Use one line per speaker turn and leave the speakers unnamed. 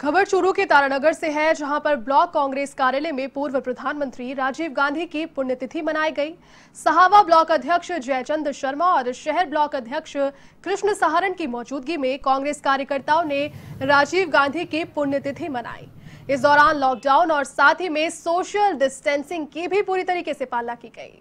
खबर चूरू के तारानगर से है जहां पर ब्लॉक कांग्रेस कार्यालय में पूर्व प्रधानमंत्री राजीव गांधी की पुण्यतिथि मनाई गई सहावा ब्लॉक अध्यक्ष जयचंद शर्मा और शहर ब्लॉक अध्यक्ष कृष्ण सहारन की मौजूदगी में कांग्रेस कार्यकर्ताओं ने राजीव गांधी की पुण्यतिथि मनाई इस दौरान लॉकडाउन और साथ ही में सोशल डिस्टेंसिंग की भी पूरी तरीके से पालना की गई